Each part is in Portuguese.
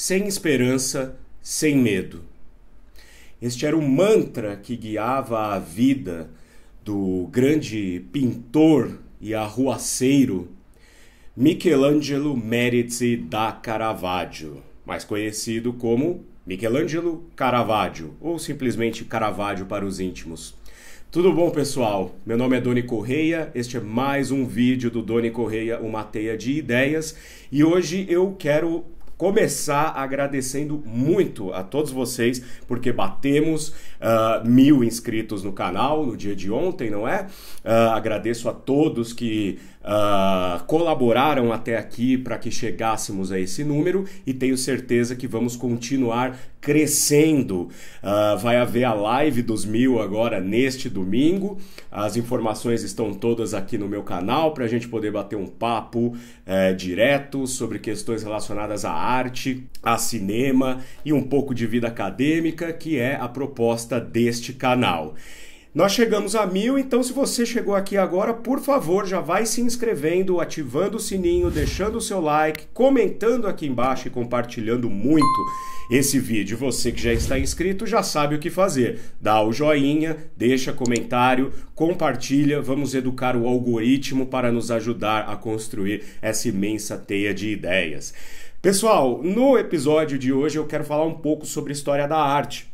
sem esperança, sem medo. Este era o mantra que guiava a vida do grande pintor e arruaceiro Michelangelo Meriti da Caravaggio, mais conhecido como Michelangelo Caravaggio, ou simplesmente Caravaggio para os íntimos. Tudo bom, pessoal? Meu nome é Doni Correia, este é mais um vídeo do Doni Correia, uma teia de ideias, e hoje eu quero começar agradecendo muito a todos vocês, porque batemos uh, mil inscritos no canal no dia de ontem, não é? Uh, agradeço a todos que uh, colaboraram até aqui para que chegássemos a esse número e tenho certeza que vamos continuar crescendo. Uh, vai haver a live dos mil agora neste domingo. As informações estão todas aqui no meu canal para a gente poder bater um papo uh, direto sobre questões relacionadas à arte, a cinema e um pouco de vida acadêmica, que é a proposta deste canal. Nós chegamos a mil, então se você chegou aqui agora, por favor, já vai se inscrevendo, ativando o sininho, deixando o seu like, comentando aqui embaixo e compartilhando muito esse vídeo. Você que já está inscrito já sabe o que fazer. Dá o joinha, deixa comentário, compartilha, vamos educar o algoritmo para nos ajudar a construir essa imensa teia de ideias. Pessoal, no episódio de hoje eu quero falar um pouco sobre história da arte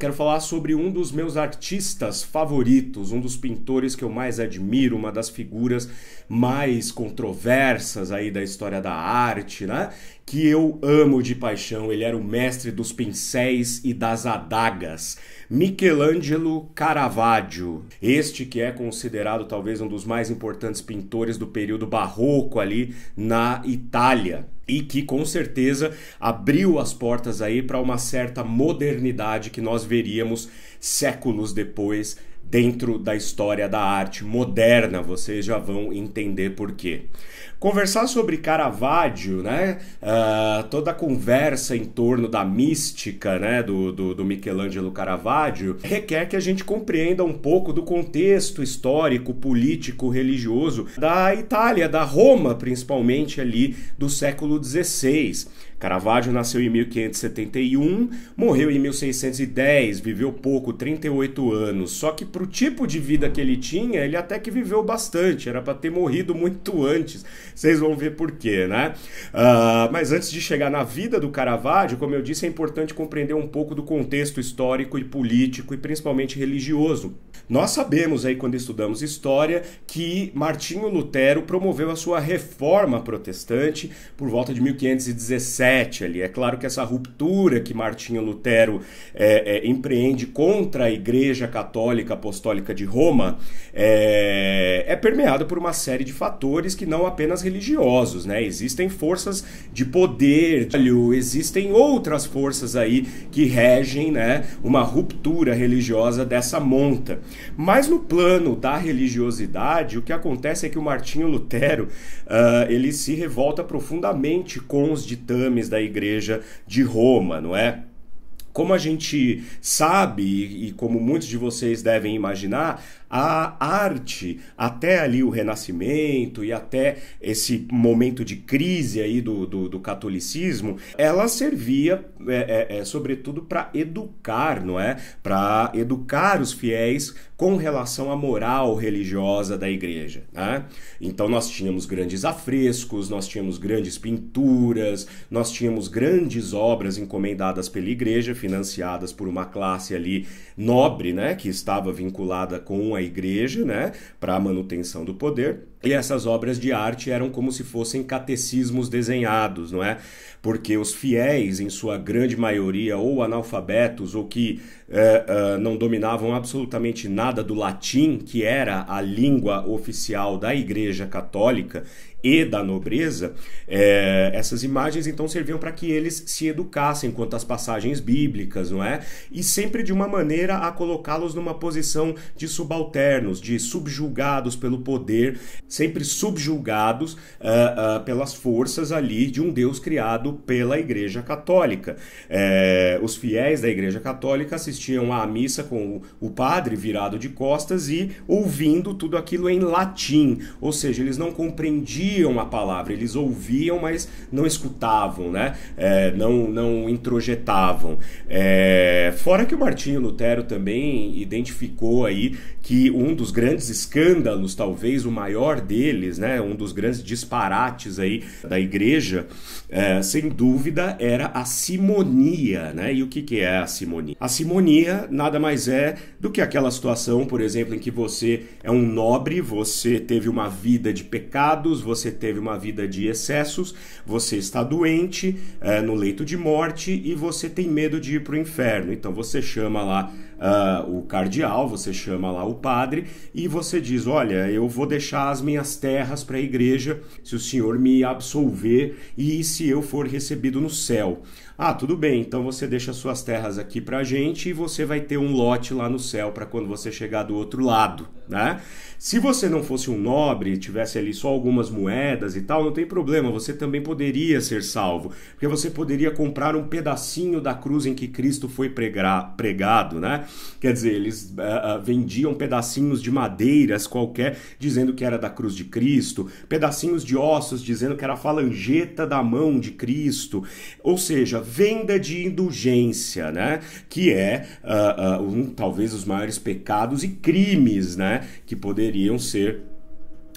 Quero falar sobre um dos meus artistas favoritos, um dos pintores que eu mais admiro, uma das figuras mais controversas aí da história da arte, né? que eu amo de paixão. Ele era o mestre dos pincéis e das adagas, Michelangelo Caravaggio. Este que é considerado talvez um dos mais importantes pintores do período barroco ali na Itália e que com certeza abriu as portas aí para uma certa modernidade que nós veríamos séculos depois dentro da história da arte moderna, vocês já vão entender por quê. Conversar sobre Caravaggio, né? Uh, toda a conversa em torno da mística, né? Do, do, do, Michelangelo Caravaggio requer que a gente compreenda um pouco do contexto histórico, político, religioso da Itália, da Roma, principalmente ali do século XVI. Caravaggio nasceu em 1571, morreu em 1610, viveu pouco, 38 anos. Só que para o tipo de vida que ele tinha, ele até que viveu bastante, era para ter morrido muito antes. Vocês vão ver por quê, né? Uh, mas antes de chegar na vida do Caravaggio, como eu disse, é importante compreender um pouco do contexto histórico e político e principalmente religioso nós sabemos aí quando estudamos história que Martinho Lutero promoveu a sua reforma protestante por volta de 1517 ali. É claro que essa ruptura que Martinho Lutero é, é, empreende contra a Igreja Católica Apostólica de Roma é, é permeada por uma série de fatores que não apenas religiosos, né? Existem forças de poder, existem outras forças aí que regem, né, uma ruptura religiosa dessa monta. Mas no plano da religiosidade, o que acontece é que o Martinho Lutero uh, ele se revolta profundamente com os ditames da Igreja de Roma, não é? Como a gente sabe e como muitos de vocês devem imaginar, a arte até ali o Renascimento e até esse momento de crise aí do, do, do catolicismo, ela servia é, é, é sobretudo para educar, não é? Para educar os fiéis com relação à moral religiosa da igreja. Né? Então nós tínhamos grandes afrescos, nós tínhamos grandes pinturas, nós tínhamos grandes obras encomendadas pela igreja, financiadas por uma classe ali nobre, né? Que estava vinculada com a igreja, né, para a manutenção do poder, e essas obras de arte eram como se fossem catecismos desenhados, não é? Porque os fiéis, em sua grande maioria, ou analfabetos, ou que eh, eh, não dominavam absolutamente nada do latim, que era a língua oficial da Igreja Católica e da nobreza, é, essas imagens então serviam para que eles se educassem quanto às passagens bíblicas, não é? E sempre de uma maneira a colocá-los numa posição de subalternos, de subjugados pelo poder sempre subjulgados uh, uh, pelas forças ali de um Deus criado pela Igreja Católica. É, os fiéis da Igreja Católica assistiam à missa com o, o padre virado de costas e ouvindo tudo aquilo em latim, ou seja, eles não compreendiam a palavra, eles ouviam, mas não escutavam, né? É, não, não introjetavam. É, fora que o Martinho Lutero também identificou aí que um dos grandes escândalos, talvez o maior deles, né, um dos grandes disparates aí da igreja, é, sem dúvida, era a simonia. Né? E o que, que é a simonia? A simonia nada mais é do que aquela situação, por exemplo, em que você é um nobre, você teve uma vida de pecados, você teve uma vida de excessos, você está doente, é, no leito de morte e você tem medo de ir para o inferno. Então você chama lá uh, o cardeal, você chama lá o padre e você diz: Olha, eu vou deixar as minhas terras para a igreja se o senhor me absolver e se eu for recebido no céu. Ah, tudo bem, então você deixa suas terras aqui para a gente e você vai ter um lote lá no céu para quando você chegar do outro lado, né? Se você não fosse um nobre, tivesse ali só algumas moedas e tal, não tem problema, você também poderia ser salvo, porque você poderia comprar um pedacinho da cruz em que Cristo foi pregar, pregado, né? Quer dizer, eles uh, vendiam pedacinhos de madeiras qualquer, dizendo que era da cruz de Cristo, pedacinhos de ossos, dizendo que era a falangeta da mão de Cristo, ou seja, venda de indulgência, né? Que é uh, uh, um talvez os maiores pecados e crimes, né? Que poderiam ser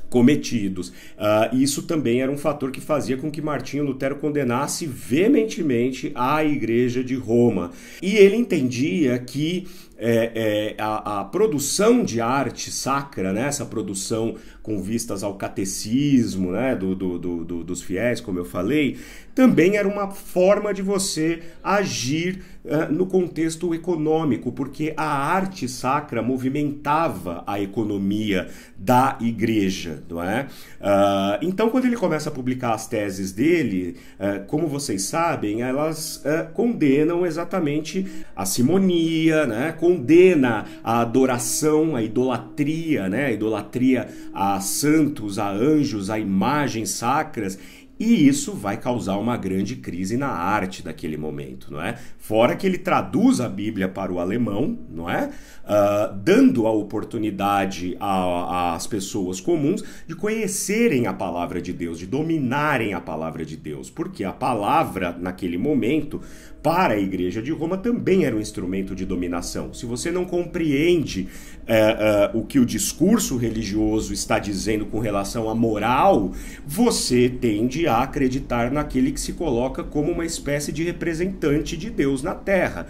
cometidos. Uh, isso também era um fator que fazia com que Martinho Lutero condenasse veementemente a Igreja de Roma. E ele entendia que é, é, a, a, produção de arte sacra, né? essa produção com vistas ao catecismo né? Do, do, do, dos fiéis, como eu falei, também era uma forma de você agir no contexto econômico, porque a arte sacra movimentava a economia da igreja, não é? Uh, então, quando ele começa a publicar as teses dele, uh, como vocês sabem, elas condenam exatamente a simonia, né? condena a adoração, a idolatria, né? a idolatria a santos, a anjos, a imagens sacras e isso vai causar uma grande crise na arte daquele momento, não é? Fora que ele traduz a Bíblia para o alemão, não é? Uh, dando a oportunidade às pessoas comuns de conhecerem a palavra de Deus, de dominarem a palavra de Deus, porque a palavra naquele momento para a Igreja de Roma também era um instrumento de dominação. Se você não compreende eh, eh, o que o discurso religioso está dizendo com relação à moral, você tende a acreditar naquele que se coloca como uma espécie de representante de Deus na Terra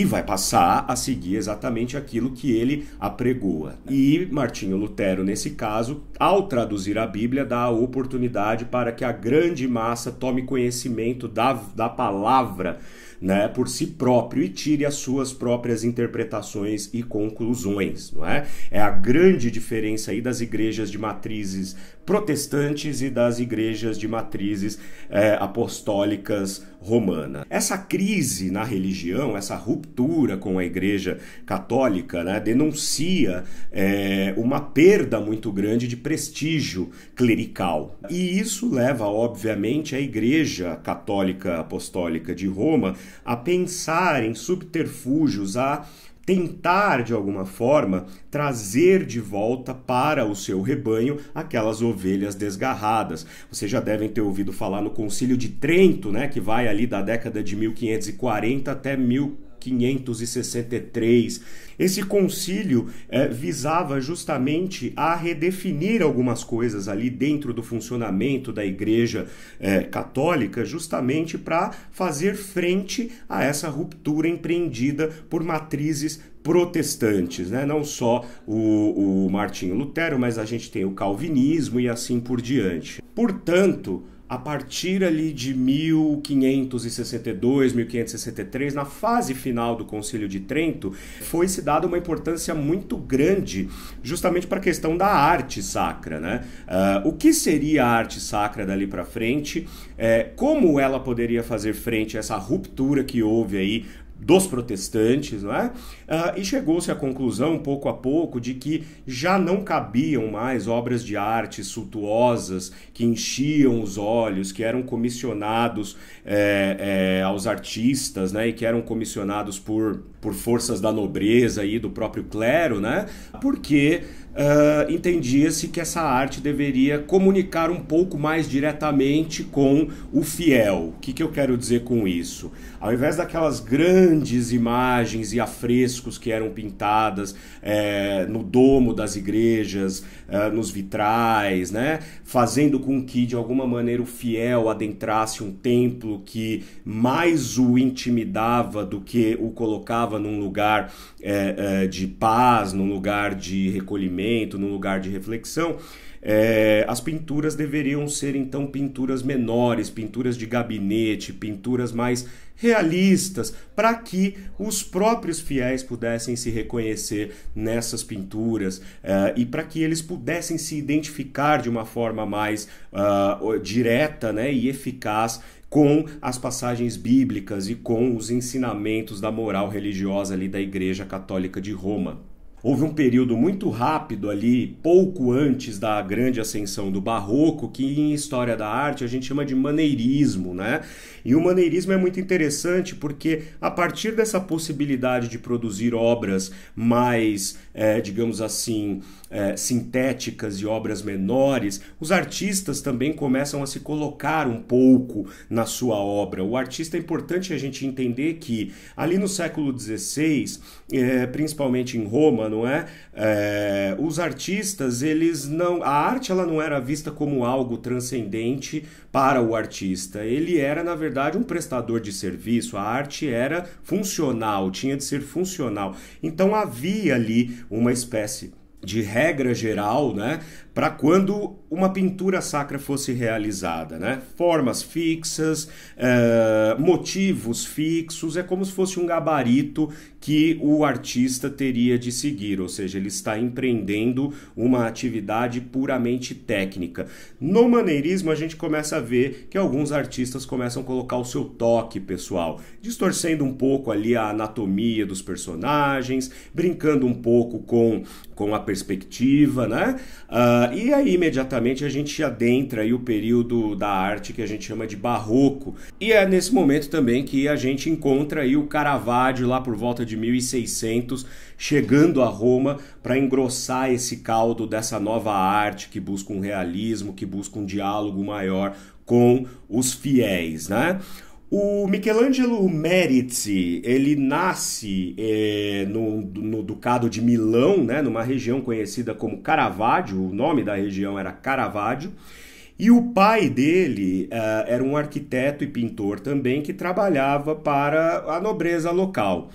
e vai passar a seguir exatamente aquilo que ele apregoa. E Martinho Lutero, nesse caso, ao traduzir a Bíblia, dá a oportunidade para que a grande massa tome conhecimento da, da palavra né, por si próprio e tire as suas próprias interpretações e conclusões, não é? É a grande diferença aí das igrejas de matrizes protestantes e das igrejas de matrizes é, apostólicas romana. Essa crise na religião, essa ruptura com a Igreja Católica, né, denuncia é, uma perda muito grande de prestígio clerical. E isso leva, obviamente, a Igreja Católica Apostólica de Roma a pensar em subterfúgios, a tentar de alguma forma trazer de volta para o seu rebanho aquelas ovelhas desgarradas. Vocês já devem ter ouvido falar no Concílio de Trento, né, que vai ali da década de 1540 até 1540 563. Esse concílio é, visava justamente a redefinir algumas coisas ali dentro do funcionamento da Igreja é, Católica, justamente para fazer frente a essa ruptura empreendida por matrizes protestantes, né? não só o, o Martinho Lutero, mas a gente tem o calvinismo e assim por diante. Portanto, a partir ali de 1562, 1563, na fase final do Concílio de Trento, foi se dada uma importância muito grande justamente para a questão da arte sacra, né? Uh, o que seria a arte sacra dali para frente? Uh, como ela poderia fazer frente a essa ruptura que houve aí dos protestantes, não é? Uh, e chegou-se à conclusão, pouco a pouco, de que já não cabiam mais obras de arte suntuosas que enchiam os olhos, que eram comissionados é, é, aos artistas, né? E que eram comissionados por, por forças da nobreza e do próprio clero, né? Porque uh, entendia-se que essa arte deveria comunicar um pouco mais diretamente com o fiel. O que, que eu quero dizer com isso? Ao invés daquelas grandes imagens e afrescos que eram pintadas é, no domo das igrejas, ah, nos vitrais, né? Fazendo com que de alguma maneira o fiel adentrasse um templo que mais o intimidava do que o colocava num lugar é, é, de paz, num lugar de recolhimento, num lugar de reflexão. É, as pinturas deveriam ser então pinturas menores, pinturas de gabinete, pinturas mais realistas, para que os próprios fiéis pudessem se reconhecer nessas pinturas uh, e para que eles pudessem se identificar de uma forma mais uh, direta né, e eficaz com as passagens bíblicas e com os ensinamentos da moral religiosa ali da Igreja Católica de Roma. Houve um período muito rápido ali, pouco antes da grande ascensão do barroco, que em história da arte a gente chama de maneirismo, né? E o maneirismo é muito interessante porque a partir dessa possibilidade de produzir obras mais, é, digamos assim, é, sintéticas e obras menores, os artistas também começam a se colocar um pouco na sua obra. O artista é importante a gente entender que ali no século XVI, é, principalmente em Roma, não é? é? Os artistas, eles não. A arte ela não era vista como algo transcendente para o artista. Ele era, na verdade, um prestador de serviço. A arte era funcional, tinha de ser funcional. Então havia ali uma espécie de regra geral, né, para quando uma pintura sacra fosse realizada, né? Formas fixas, uh, motivos fixos, é como se fosse um gabarito que o artista teria de seguir, ou seja, ele está empreendendo uma atividade puramente técnica. No maneirismo, a gente começa a ver que alguns artistas começam a colocar o seu toque pessoal, distorcendo um pouco ali a anatomia dos personagens, brincando um pouco com, com a perspectiva, né? Uh, Uh, e aí, imediatamente, a gente adentra aí o período da arte que a gente chama de barroco. E é nesse momento também que a gente encontra aí o Caravaggio lá por volta de 1600, chegando a Roma para engrossar esse caldo dessa nova arte que busca um realismo, que busca um diálogo maior com os fiéis, né? O Michelangelo Meriti, ele nasce é, no, no, Ducado de Milão, né, numa região conhecida como Caravaggio, o nome da região era Caravaggio, e o pai dele uh, era um arquiteto e pintor também que trabalhava para a nobreza local.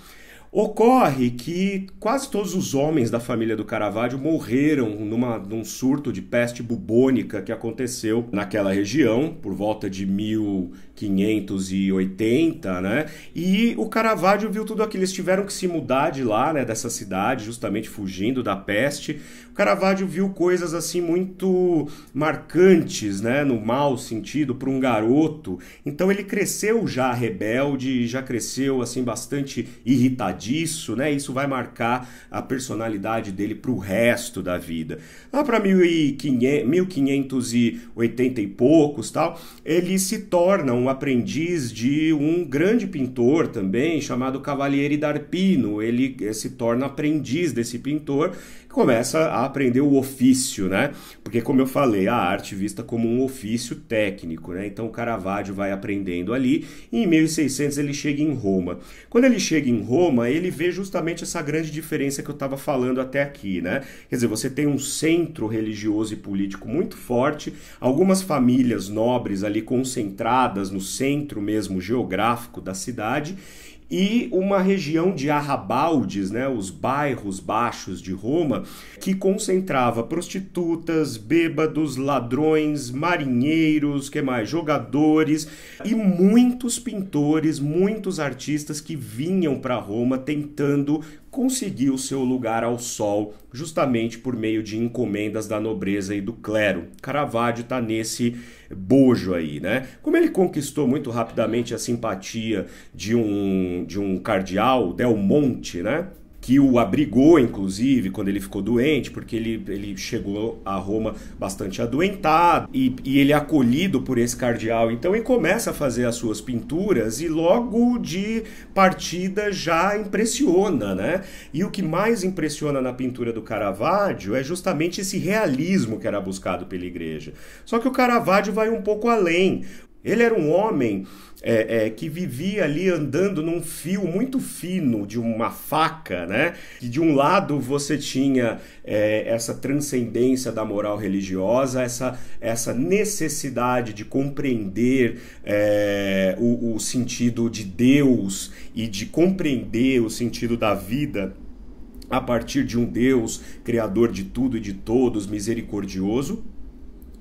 Ocorre que quase todos os homens da família do Caravaggio morreram numa, num surto de peste bubônica que aconteceu naquela região, por volta de 1580, né? E o Caravaggio viu tudo aquilo. Eles tiveram que se mudar de lá, né, dessa cidade, justamente fugindo da peste. O Caravaggio viu coisas assim muito marcantes, né, no mau sentido, para um garoto. Então ele cresceu já rebelde, já cresceu assim bastante irritadinho disso, né? Isso vai marcar a personalidade dele para o resto da vida. Lá para 1580 e poucos, tal, ele se torna um aprendiz de um grande pintor também, chamado Cavalieri d'Arpino. Ele eh, se torna aprendiz desse pintor começa a aprender o ofício, né? Porque como eu falei, a arte vista como um ofício técnico, né? Então Caravaggio vai aprendendo ali e em 1600 ele chega em Roma. Quando ele chega em Roma, ele vê justamente essa grande diferença que eu estava falando até aqui, né? Quer dizer, você tem um centro religioso e político muito forte, algumas famílias nobres ali concentradas no centro mesmo geográfico da cidade e uma região de arrabaldes, né, os bairros baixos de Roma, que concentrava prostitutas, bêbados, ladrões, marinheiros, que mais, jogadores e muitos pintores, muitos artistas que vinham para Roma tentando conseguiu seu lugar ao sol justamente por meio de encomendas da nobreza e do clero. Caravaggio está nesse bojo aí, né? Como ele conquistou muito rapidamente a simpatia de um, de um cardeal, Del Monte, né? que o abrigou, inclusive, quando ele ficou doente, porque ele, ele chegou a Roma bastante adoentado, e, e ele é acolhido por esse cardeal. Então ele começa a fazer as suas pinturas e logo de partida já impressiona, né? E o que mais impressiona na pintura do Caravaggio é justamente esse realismo que era buscado pela igreja. Só que o Caravaggio vai um pouco além. Ele era um homem é, é, que vivia ali andando num fio muito fino de uma faca, né? E de um lado você tinha é, essa transcendência da moral religiosa, essa, essa necessidade de compreender é, o, o sentido de Deus e de compreender o sentido da vida a partir de um Deus criador de tudo e de todos, misericordioso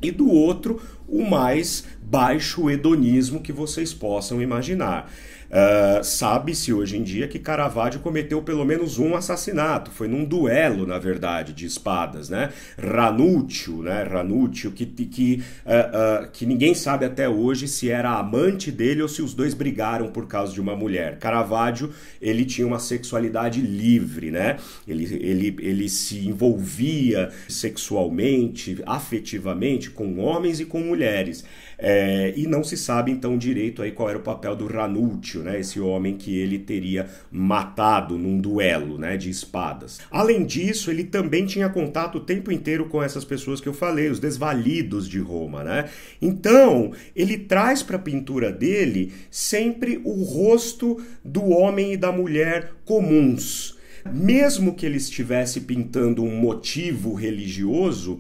e do outro, o mais baixo hedonismo que vocês possam imaginar. Ah, sabe-se hoje em dia que Caravaggio cometeu pelo menos um assassinato. Foi num duelo, na verdade, de espadas, né? Ranúcio, né? Ranúcio, que, que, uh, uh, que ninguém sabe até hoje se era amante dele ou se os dois brigaram por causa de uma mulher. Caravaggio, ele tinha uma sexualidade livre, né? Ele, ele, ele se envolvia sexualmente, afetivamente com homens e com mulheres. É, e não se sabe então direito aí qual era o papel do Ranúcio, né, esse homem que ele teria matado num duelo né, de espadas. Além disso, ele também tinha contato o tempo inteiro com essas pessoas que eu falei, os desvalidos de Roma. Né? Então, ele traz para a pintura dele sempre o rosto do homem e da mulher comuns. Mesmo que ele estivesse pintando um motivo religioso,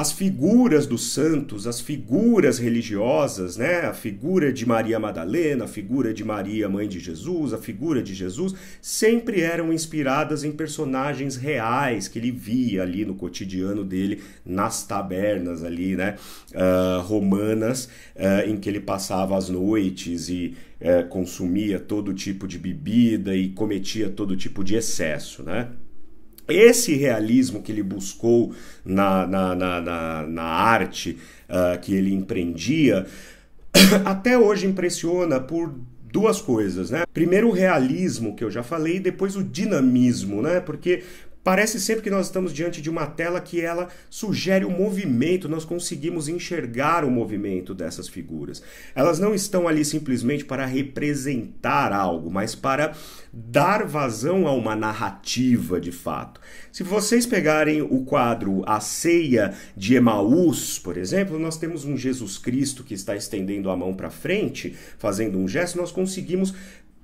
as figuras dos santos, as figuras religiosas, né? A figura de Maria Madalena, a figura de Maria, mãe de Jesus, a figura de Jesus, sempre eram inspiradas em personagens reais que ele via ali no cotidiano dele, nas tabernas ali, né? Uh, romanas, uh, em que ele passava as noites e uh, consumia todo tipo de bebida e cometia todo tipo de excesso, né? Esse realismo que ele buscou na, na, na, na, na arte uh, que ele empreendia, até hoje impressiona por duas coisas, né? Primeiro o realismo que eu já falei, depois o dinamismo, né? Porque Parece sempre que nós estamos diante de uma tela que ela sugere o um movimento, nós conseguimos enxergar o movimento dessas figuras. Elas não estão ali simplesmente para representar algo, mas para dar vazão a uma narrativa de fato. Se vocês pegarem o quadro A Ceia de Emaús, por exemplo, nós temos um Jesus Cristo que está estendendo a mão para frente, fazendo um gesto, nós conseguimos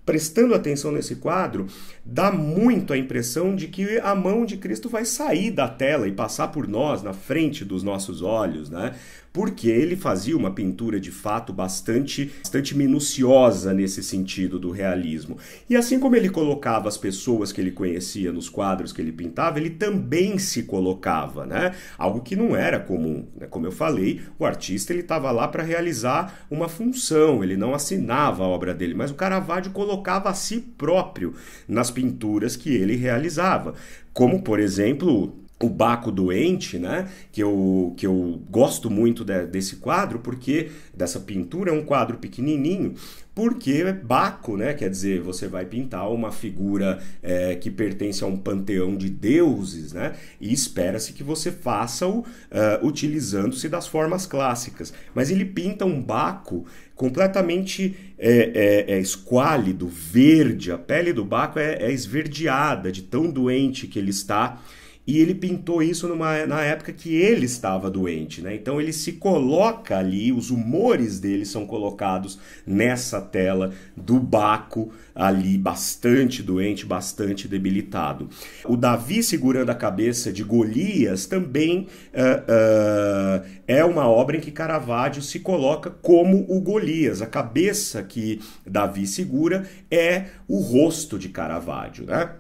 prestando atenção nesse quadro, dá muito a impressão de que a mão de Cristo vai sair da tela e passar por nós, na frente dos nossos olhos, né? porque ele fazia uma pintura de fato bastante, bastante minuciosa nesse sentido do realismo. E assim como ele colocava as pessoas que ele conhecia nos quadros que ele pintava, ele também se colocava, né? Algo que não era comum, né? como eu falei, o artista ele estava lá para realizar uma função, ele não assinava a obra dele, mas o Caravaggio colocava a si próprio nas pinturas que ele realizava, como por exemplo o Baco doente, né? Que eu, que eu gosto muito de, desse quadro, porque dessa pintura é um quadro pequenininho, porque é Baco, né? Quer dizer, você vai pintar uma figura é, que pertence a um panteão de deuses, né? E espera-se que você faça-o uh, é, utilizando-se das formas clássicas. Mas ele pinta um Baco completamente é, é, é, esquálido, verde. A pele do Baco é, é esverdeada de tão doente que ele está e ele pintou isso numa, na época que ele estava doente, né? Então ele se coloca ali, os humores dele são colocados nessa tela do Baco ali bastante doente, bastante debilitado. O Davi segurando a cabeça de Golias também uh, uh, é uma obra em que Caravaggio se coloca como o Golias. A cabeça que Davi segura é o rosto de Caravaggio, né?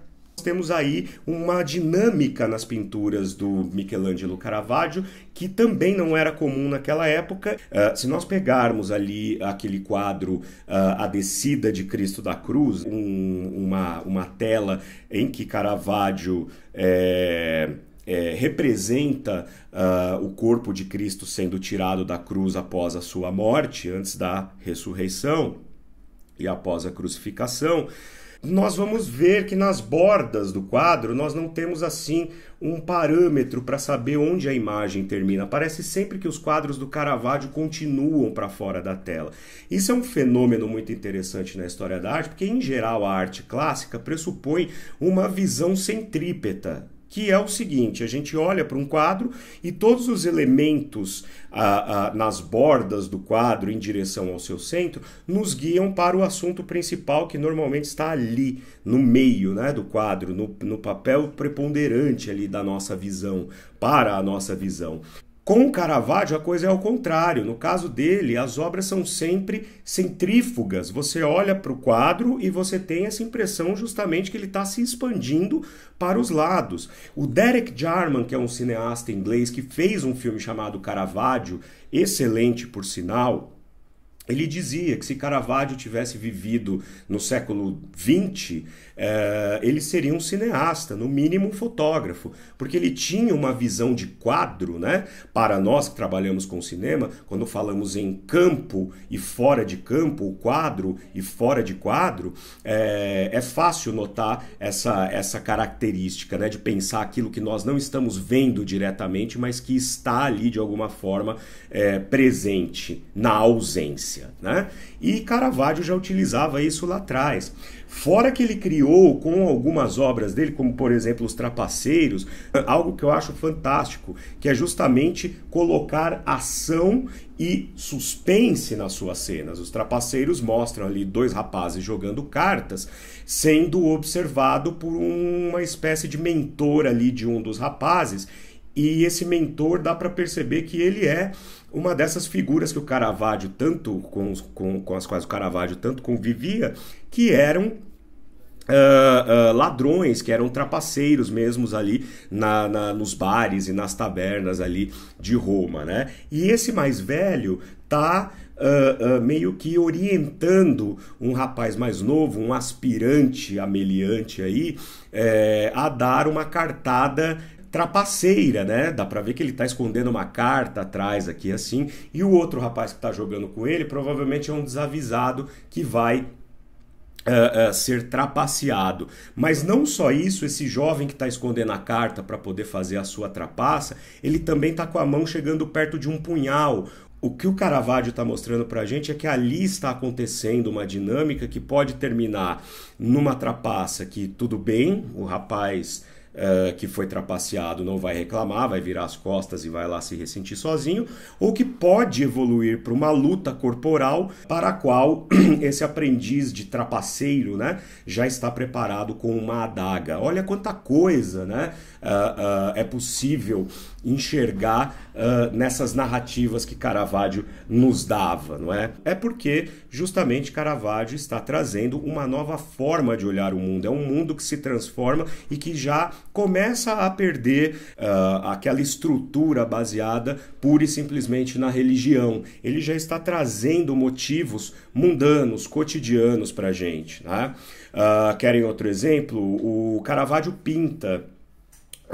temos aí uma dinâmica nas pinturas do Michelangelo Caravaggio que também não era comum naquela época. Uh, se nós pegarmos ali aquele quadro uh, A Descida de Cristo da Cruz, um, uma, uma tela em que Caravaggio é, é, representa uh, o corpo de Cristo sendo tirado da cruz após a sua morte, antes da ressurreição e após a crucificação nós vamos ver que nas bordas do quadro nós não temos assim um parâmetro para saber onde a imagem termina. Parece sempre que os quadros do Caravaggio continuam para fora da tela. Isso é um fenômeno muito interessante na história da arte, porque em geral a arte clássica pressupõe uma visão centrípeta que é o seguinte: a gente olha para um quadro e todos os elementos ah, ah, nas bordas do quadro, em direção ao seu centro, nos guiam para o assunto principal que normalmente está ali, no meio né, do quadro, no, no papel preponderante ali da nossa visão, para a nossa visão. Com Caravaggio, a coisa é ao contrário. No caso dele, as obras são sempre centrífugas. Você olha para o quadro e você tem essa impressão justamente que ele está se expandindo para os lados. O Derek Jarman, que é um cineasta inglês que fez um filme chamado Caravaggio, excelente por sinal, ele dizia que se Caravaggio tivesse vivido no século XX, é, ele seria um cineasta, no mínimo um fotógrafo, porque ele tinha uma visão de quadro, né? Para nós que trabalhamos com cinema, quando falamos em campo e fora de campo, o quadro e fora de quadro, é, é fácil notar essa, essa característica, né? De pensar aquilo que nós não estamos vendo diretamente, mas que está ali de alguma forma é, presente na ausência, né? E Caravaggio já utilizava isso lá atrás. Fora que ele criou com algumas obras dele, como por exemplo Os Trapaceiros, algo que eu acho fantástico, que é justamente colocar ação e suspense nas suas cenas. Os trapaceiros mostram ali dois rapazes jogando cartas, sendo observado por uma espécie de mentor ali de um dos rapazes, e esse mentor dá para perceber que ele é uma dessas figuras que o Caravaggio tanto com, com, com as quais o Caravaggio tanto convivia, que eram Uh, uh, ladrões que eram trapaceiros mesmos ali na, na, nos bares e nas tabernas ali de Roma, né? E esse mais velho tá uh, meio que orientando um rapaz mais novo, um aspirante ameliante aí, é, a dar uma cartada trapaceira, né? Dá para ver que ele tá escondendo uma carta atrás aqui assim, e o outro rapaz que tá jogando com ele provavelmente é um desavisado que vai Uh, ser trapaceado. Mas não só isso, esse jovem que está escondendo a carta para poder fazer a sua trapaça, ele também está com a mão chegando perto de um punhal. O que o Caravaggio está mostrando para a gente é que ali está acontecendo uma dinâmica que pode terminar numa trapaça que tudo bem, o rapaz uh, que foi trapaceado não vai reclamar, vai virar as costas e vai lá se ressentir sozinho, ou que pode evoluir para uma luta corporal para a qual esse aprendiz de trapaceiro né, já está preparado com uma adaga. Olha quanta coisa né, uh, uh, é possível enxergar uh, nessas narrativas que Caravaggio nos dava, não é? É porque justamente Caravaggio está trazendo uma nova forma de olhar o mundo. É um mundo que se transforma e que já começa a perder uh, aquela estrutura baseada pura e simplesmente na religião. Ele já está trazendo motivos mundanos, cotidianos para gente. Né? Uh, querem outro exemplo? O Caravaggio pinta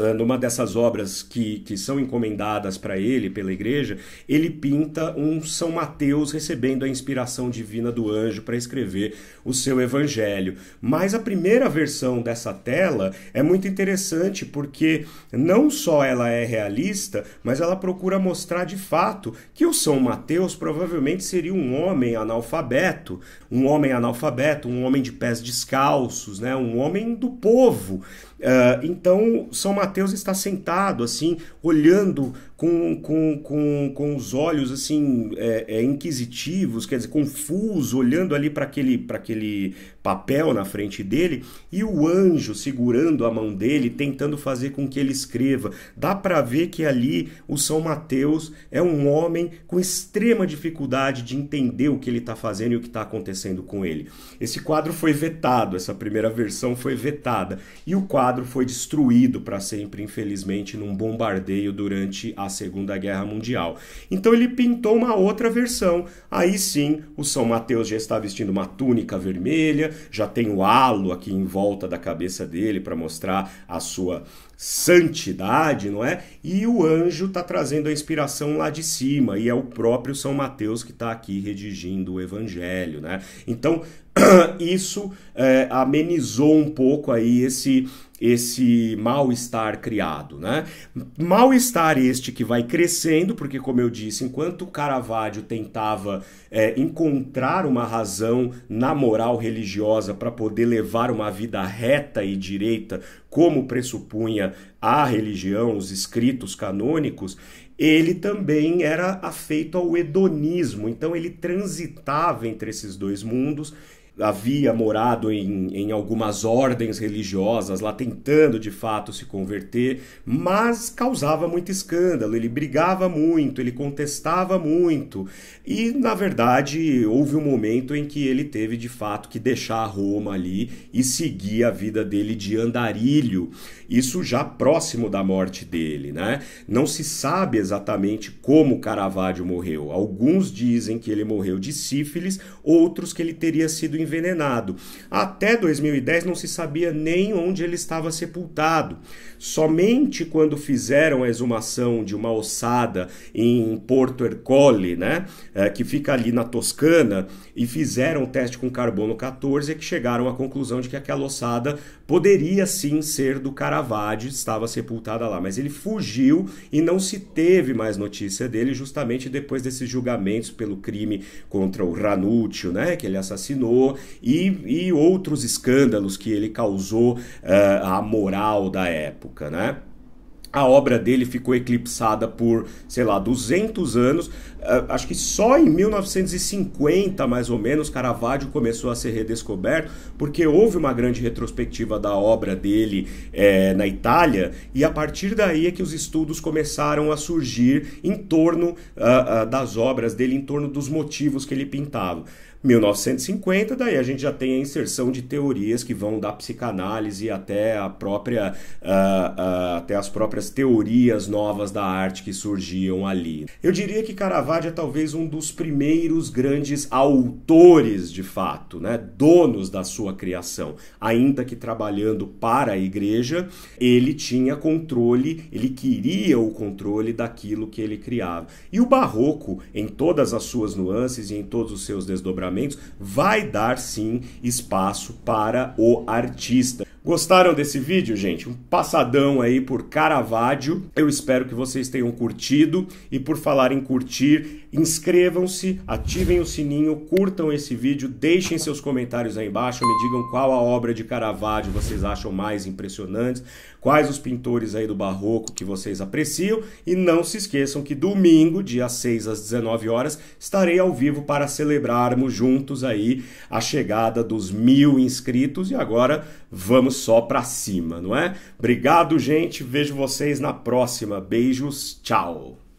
ah, numa dessas obras que, que são encomendadas para ele pela igreja, ele pinta um São Mateus recebendo a inspiração divina do anjo para escrever o seu evangelho. Mas a primeira versão dessa tela é muito interessante porque não só ela é realista, mas ela procura mostrar de fato que o São Mateus provavelmente seria um homem analfabeto, um homem analfabeto, um homem de pés descalços, né? um homem do povo Uh, então, São Mateus está sentado, assim, olhando com, com, com, com os olhos assim é, é, inquisitivos, quer dizer, confuso, olhando ali para aquele, aquele papel na frente dele, e o anjo segurando a mão dele, tentando fazer com que ele escreva. Dá para ver que ali o São Mateus é um homem com extrema dificuldade de entender o que ele está fazendo e o que está acontecendo com ele. Esse quadro foi vetado, essa primeira versão foi vetada, e o quadro foi destruído para sempre, infelizmente, num bombardeio durante a Segunda Guerra Mundial. Então ele pintou uma outra versão. Aí sim, o São Mateus já está vestindo uma túnica vermelha, já tem o halo aqui em volta da cabeça dele para mostrar a sua santidade, não é? E o anjo está trazendo a inspiração lá de cima, e é o próprio São Mateus que está aqui redigindo o evangelho, né? Então, isso é, amenizou um pouco aí esse esse mal-estar criado, né? Mal-estar este que vai crescendo, porque, como eu disse, enquanto Caravaggio tentava é, encontrar uma razão na moral religiosa para poder levar uma vida reta e direita como pressupunha a religião, os escritos canônicos, ele também era afeito ao hedonismo, então ele transitava entre esses dois mundos havia morado em, em algumas ordens religiosas, lá tentando de fato se converter, mas causava muito escândalo. Ele brigava muito, ele contestava muito. E, na verdade, houve um momento em que ele teve de fato que deixar Roma ali e seguir a vida dele de andarilho. Isso já próximo da morte dele, né? Não se sabe exatamente como Caravaggio morreu. Alguns dizem que ele morreu de sífilis, outros que ele teria sido envenenado. Até 2010 não se sabia nem onde ele estava sepultado. Somente quando fizeram a exumação de uma ossada em Porto Ercole, né, é, que fica ali na Toscana, e fizeram o teste com carbono 14 é que chegaram à conclusão de que aquela ossada poderia sim ser do Caravaggio, estava sepultada lá, mas ele fugiu e não se teve mais notícia dele justamente depois desses julgamentos pelo crime contra o Ranúcio, né, que ele assassinou e, e outros escândalos que ele causou uh, à moral da época, né? a obra dele ficou eclipsada por, sei lá, 200 anos. Eh, acho que só em 1950, mais ou menos, Caravaggio começou a ser redescoberto, porque houve uma grande retrospectiva da obra dele é, na Itália, e a partir daí é que os estudos começaram a surgir em torno uh, uh, das obras dele, em torno dos motivos que ele pintava. 1950, daí a gente já tem a inserção de teorias que vão da psicanálise até a própria uh, uh, até as próprias teorias novas da arte que surgiam ali. Eu diria que Caravaggio é talvez um dos primeiros grandes autores de fato, né, donos da sua criação, ainda que trabalhando para a igreja, ele tinha controle, ele queria o controle daquilo que ele criava. E o barroco, em todas as suas nuances e em todos os seus desdobramentos vai dar sim espaço para o artista. Gostaram desse vídeo, gente? Um passadão aí por Caravaggio. Eu espero que vocês tenham curtido e por falar em curtir, inscrevam-se, ativem o sininho, curtam esse vídeo, deixem seus comentários aí embaixo, me digam qual a obra de Caravaggio vocês acham mais impressionante, quais os pintores aí do barroco que vocês apreciam e não se esqueçam que domingo, dia 6 às 19 horas, estarei ao vivo para celebrarmos juntos aí a chegada dos mil inscritos e agora vamos só para cima, não é? Obrigado, gente. Vejo vocês na próxima. Beijos. Tchau.